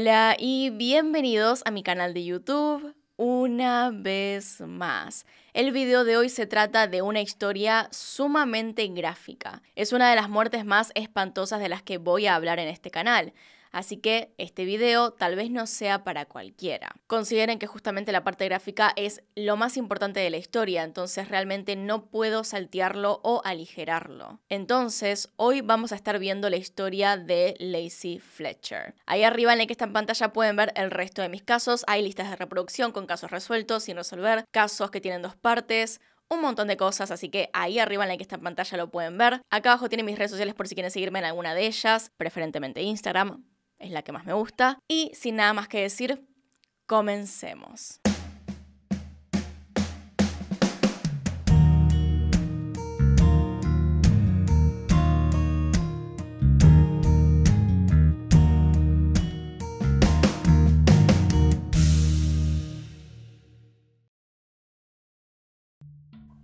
Hola y bienvenidos a mi canal de YouTube una vez más. El video de hoy se trata de una historia sumamente gráfica. Es una de las muertes más espantosas de las que voy a hablar en este canal así que este video tal vez no sea para cualquiera. Consideren que justamente la parte gráfica es lo más importante de la historia, entonces realmente no puedo saltearlo o aligerarlo. Entonces, hoy vamos a estar viendo la historia de Lacey Fletcher. Ahí arriba en la que está en pantalla pueden ver el resto de mis casos, hay listas de reproducción con casos resueltos, sin resolver, casos que tienen dos partes, un montón de cosas, así que ahí arriba en la que está en pantalla lo pueden ver. Acá abajo tienen mis redes sociales por si quieren seguirme en alguna de ellas, preferentemente Instagram, es la que más me gusta. Y sin nada más que decir, comencemos.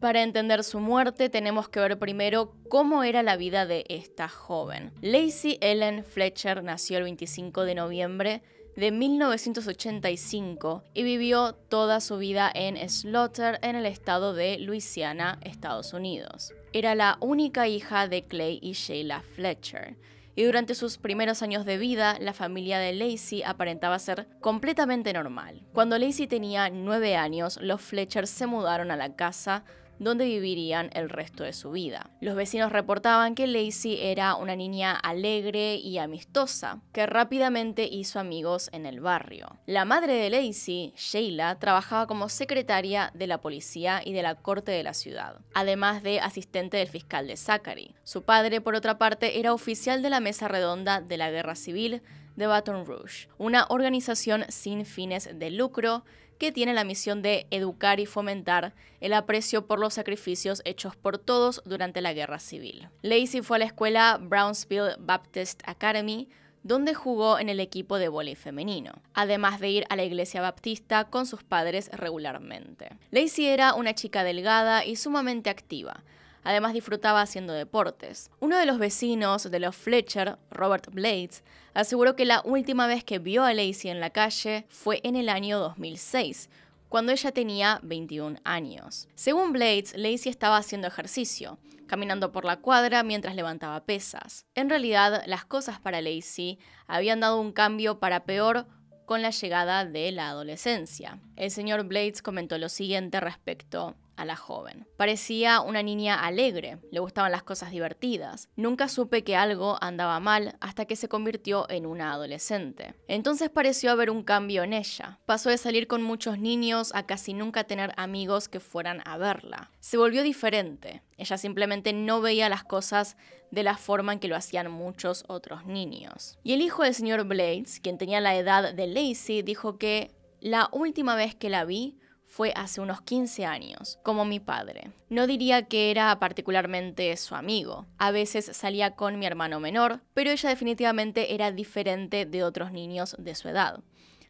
Para entender su muerte tenemos que ver primero cómo era la vida de esta joven. Lacey Ellen Fletcher nació el 25 de noviembre de 1985 y vivió toda su vida en Slaughter en el estado de Luisiana, Estados Unidos. Era la única hija de Clay y Sheila Fletcher. Y durante sus primeros años de vida, la familia de Lacey aparentaba ser completamente normal. Cuando Lacey tenía 9 años, los Fletcher se mudaron a la casa donde vivirían el resto de su vida. Los vecinos reportaban que Lacey era una niña alegre y amistosa, que rápidamente hizo amigos en el barrio. La madre de Lacey, Sheila, trabajaba como secretaria de la policía y de la corte de la ciudad, además de asistente del fiscal de Zachary. Su padre, por otra parte, era oficial de la mesa redonda de la guerra civil de Baton Rouge, una organización sin fines de lucro que tiene la misión de educar y fomentar el aprecio por los sacrificios hechos por todos durante la guerra civil. Lacey fue a la escuela Brownsville Baptist Academy, donde jugó en el equipo de voleibol femenino, además de ir a la iglesia baptista con sus padres regularmente. Lacey era una chica delgada y sumamente activa, Además disfrutaba haciendo deportes. Uno de los vecinos de los Fletcher, Robert Blades, aseguró que la última vez que vio a Lacey en la calle fue en el año 2006, cuando ella tenía 21 años. Según Blades, Lacey estaba haciendo ejercicio, caminando por la cuadra mientras levantaba pesas. En realidad, las cosas para Lacey habían dado un cambio para peor con la llegada de la adolescencia. El señor Blades comentó lo siguiente respecto a la joven. Parecía una niña alegre, le gustaban las cosas divertidas. Nunca supe que algo andaba mal hasta que se convirtió en una adolescente. Entonces pareció haber un cambio en ella. Pasó de salir con muchos niños a casi nunca tener amigos que fueran a verla. Se volvió diferente. Ella simplemente no veía las cosas de la forma en que lo hacían muchos otros niños. Y el hijo del señor Blades, quien tenía la edad de Lacey, dijo que la última vez que la vi fue hace unos 15 años, como mi padre. No diría que era particularmente su amigo. A veces salía con mi hermano menor, pero ella definitivamente era diferente de otros niños de su edad.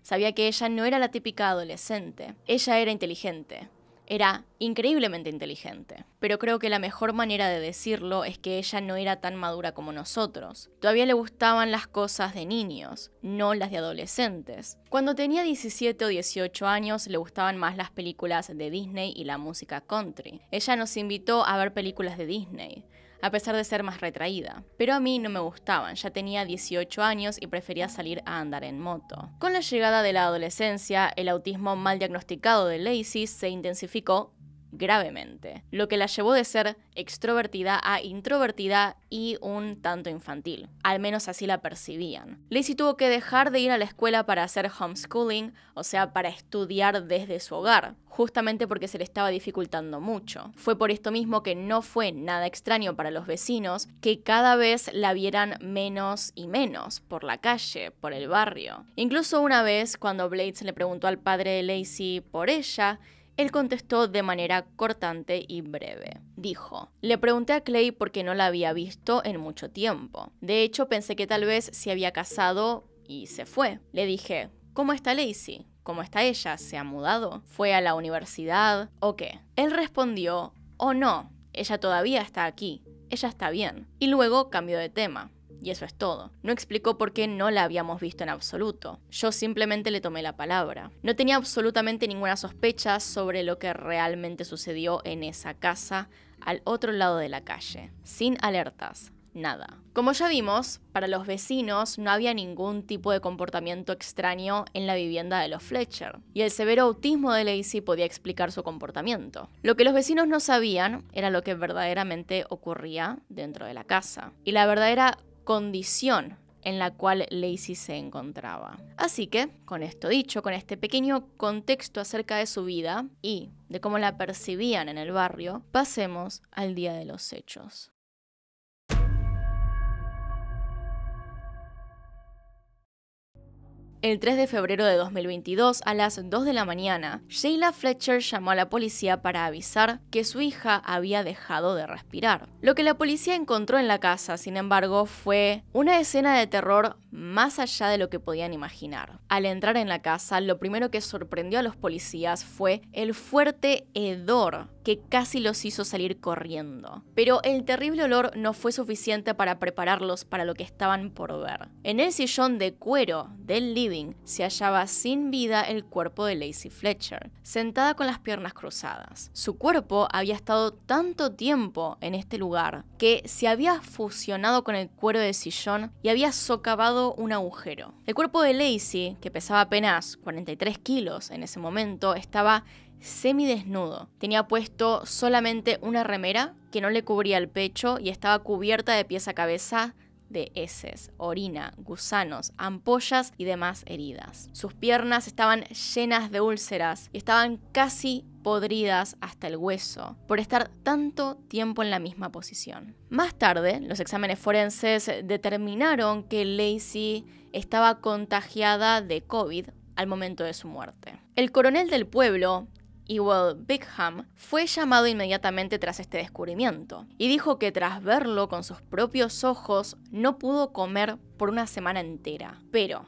Sabía que ella no era la típica adolescente. Ella era inteligente, era increíblemente inteligente, pero creo que la mejor manera de decirlo es que ella no era tan madura como nosotros. Todavía le gustaban las cosas de niños, no las de adolescentes. Cuando tenía 17 o 18 años le gustaban más las películas de Disney y la música country. Ella nos invitó a ver películas de Disney a pesar de ser más retraída. Pero a mí no me gustaban, ya tenía 18 años y prefería salir a andar en moto. Con la llegada de la adolescencia, el autismo mal diagnosticado de Lacey se intensificó gravemente, lo que la llevó de ser extrovertida a introvertida y un tanto infantil. Al menos así la percibían. Lacey tuvo que dejar de ir a la escuela para hacer homeschooling, o sea, para estudiar desde su hogar, justamente porque se le estaba dificultando mucho. Fue por esto mismo que no fue nada extraño para los vecinos que cada vez la vieran menos y menos por la calle, por el barrio. Incluso una vez cuando Blades le preguntó al padre de Lacey por ella, él contestó de manera cortante y breve. Dijo, le pregunté a Clay por qué no la había visto en mucho tiempo. De hecho, pensé que tal vez se había casado y se fue. Le dije, ¿cómo está Lacey? ¿Cómo está ella? ¿Se ha mudado? ¿Fue a la universidad? ¿O qué? Él respondió, oh no, ella todavía está aquí, ella está bien. Y luego cambió de tema y eso es todo. No explicó por qué no la habíamos visto en absoluto. Yo simplemente le tomé la palabra. No tenía absolutamente ninguna sospecha sobre lo que realmente sucedió en esa casa al otro lado de la calle, sin alertas, nada. Como ya vimos, para los vecinos no había ningún tipo de comportamiento extraño en la vivienda de los Fletcher, y el severo autismo de Lacey podía explicar su comportamiento. Lo que los vecinos no sabían era lo que verdaderamente ocurría dentro de la casa, y la verdadera condición en la cual Lacey se encontraba. Así que, con esto dicho, con este pequeño contexto acerca de su vida y de cómo la percibían en el barrio, pasemos al día de los hechos. El 3 de febrero de 2022, a las 2 de la mañana, Sheila Fletcher llamó a la policía para avisar que su hija había dejado de respirar. Lo que la policía encontró en la casa, sin embargo, fue una escena de terror más allá de lo que podían imaginar. Al entrar en la casa, lo primero que sorprendió a los policías fue el fuerte hedor que casi los hizo salir corriendo. Pero el terrible olor no fue suficiente para prepararlos para lo que estaban por ver. En el sillón de cuero del living se hallaba sin vida el cuerpo de Lacey Fletcher, sentada con las piernas cruzadas. Su cuerpo había estado tanto tiempo en este lugar que se había fusionado con el cuero del sillón y había socavado un agujero. El cuerpo de Lacey, que pesaba apenas 43 kilos en ese momento, estaba semidesnudo. Tenía puesto solamente una remera que no le cubría el pecho y estaba cubierta de pies a cabeza de heces, orina, gusanos, ampollas y demás heridas. Sus piernas estaban llenas de úlceras y estaban casi podridas hasta el hueso por estar tanto tiempo en la misma posición. Más tarde, los exámenes forenses determinaron que Lacey estaba contagiada de COVID al momento de su muerte. El coronel del pueblo Ewell Bickham fue llamado inmediatamente tras este descubrimiento y dijo que tras verlo con sus propios ojos no pudo comer por una semana entera. Pero,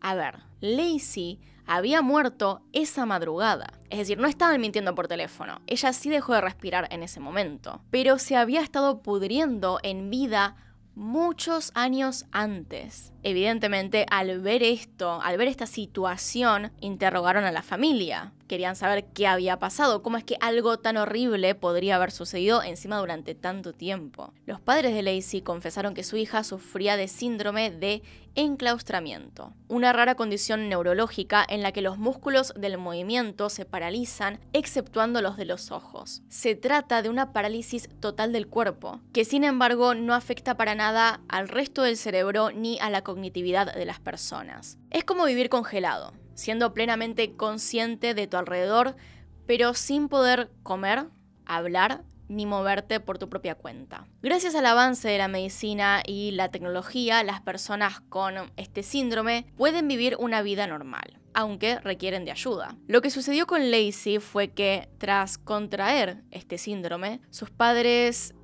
a ver, Lacey había muerto esa madrugada. Es decir, no estaba mintiendo por teléfono. Ella sí dejó de respirar en ese momento. Pero se había estado pudriendo en vida muchos años antes. Evidentemente, al ver esto, al ver esta situación, interrogaron a la familia. Querían saber qué había pasado, cómo es que algo tan horrible podría haber sucedido encima durante tanto tiempo. Los padres de Lacey confesaron que su hija sufría de síndrome de enclaustramiento, una rara condición neurológica en la que los músculos del movimiento se paralizan, exceptuando los de los ojos. Se trata de una parálisis total del cuerpo, que sin embargo no afecta para nada al resto del cerebro ni a la cognición cognitividad de las personas. Es como vivir congelado, siendo plenamente consciente de tu alrededor, pero sin poder comer, hablar ni moverte por tu propia cuenta. Gracias al avance de la medicina y la tecnología, las personas con este síndrome pueden vivir una vida normal, aunque requieren de ayuda. Lo que sucedió con Lacey fue que tras contraer este síndrome, sus padres...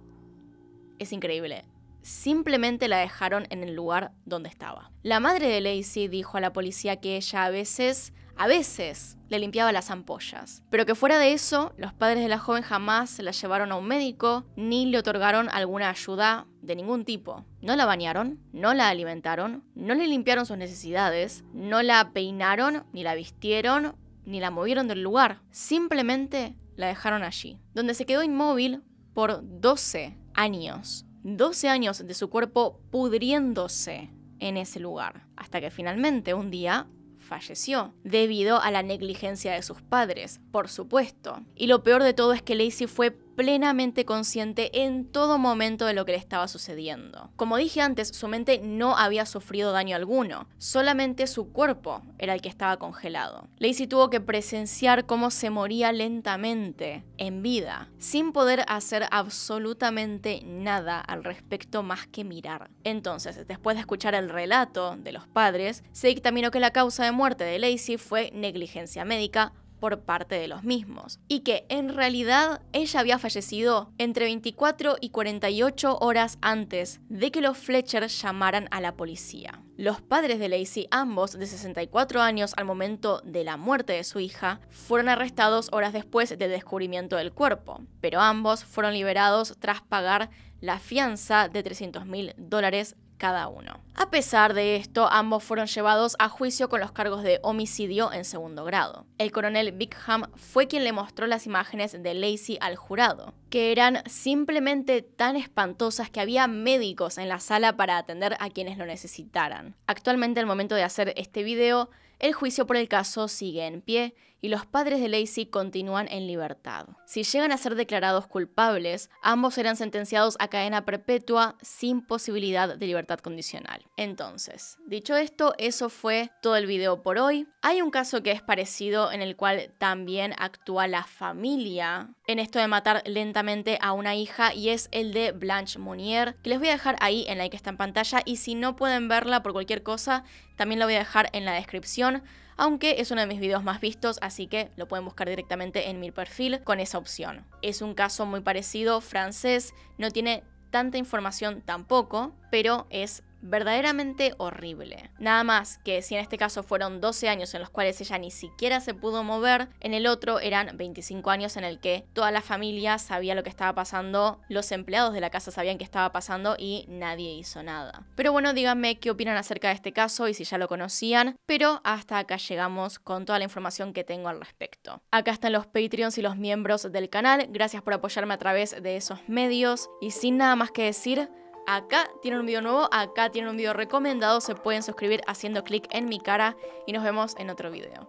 Es increíble simplemente la dejaron en el lugar donde estaba. La madre de Lacey dijo a la policía que ella a veces, a veces, le limpiaba las ampollas, pero que fuera de eso, los padres de la joven jamás se la llevaron a un médico ni le otorgaron alguna ayuda de ningún tipo. No la bañaron, no la alimentaron, no le limpiaron sus necesidades, no la peinaron, ni la vistieron, ni la movieron del lugar, simplemente la dejaron allí, donde se quedó inmóvil por 12 años 12 años de su cuerpo pudriéndose en ese lugar, hasta que finalmente un día falleció, debido a la negligencia de sus padres, por supuesto. Y lo peor de todo es que Lacey fue plenamente consciente en todo momento de lo que le estaba sucediendo. Como dije antes, su mente no había sufrido daño alguno, solamente su cuerpo era el que estaba congelado. Lacey tuvo que presenciar cómo se moría lentamente, en vida, sin poder hacer absolutamente nada al respecto más que mirar. Entonces, después de escuchar el relato de los padres, se dictaminó que la causa de muerte de Lacey fue negligencia médica por parte de los mismos, y que en realidad ella había fallecido entre 24 y 48 horas antes de que los Fletcher llamaran a la policía. Los padres de Lacey, ambos de 64 años al momento de la muerte de su hija, fueron arrestados horas después del descubrimiento del cuerpo, pero ambos fueron liberados tras pagar la fianza de 300 mil dólares cada uno. A pesar de esto, ambos fueron llevados a juicio con los cargos de homicidio en segundo grado. El coronel Bigham fue quien le mostró las imágenes de Lacey al jurado, que eran simplemente tan espantosas que había médicos en la sala para atender a quienes lo necesitaran. Actualmente, al momento de hacer este video, el juicio por el caso sigue en pie y los padres de Lacey continúan en libertad. Si llegan a ser declarados culpables, ambos serán sentenciados a cadena perpetua sin posibilidad de libertad condicional. Entonces, dicho esto, eso fue todo el video por hoy. Hay un caso que es parecido en el cual también actúa la familia en esto de matar lentamente a una hija y es el de Blanche Monnier, que les voy a dejar ahí en la que está en pantalla y si no pueden verla por cualquier cosa, también lo voy a dejar en la descripción, aunque es uno de mis videos más vistos, así que lo pueden buscar directamente en mi perfil con esa opción. Es un caso muy parecido, francés, no tiene tanta información tampoco, pero es verdaderamente horrible. Nada más que si en este caso fueron 12 años en los cuales ella ni siquiera se pudo mover, en el otro eran 25 años en el que toda la familia sabía lo que estaba pasando, los empleados de la casa sabían que estaba pasando y nadie hizo nada. Pero bueno, díganme qué opinan acerca de este caso y si ya lo conocían, pero hasta acá llegamos con toda la información que tengo al respecto. Acá están los Patreons y los miembros del canal, gracias por apoyarme a través de esos medios y sin nada más que decir, Acá tienen un video nuevo, acá tienen un video recomendado, se pueden suscribir haciendo clic en mi cara y nos vemos en otro video.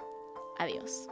Adiós.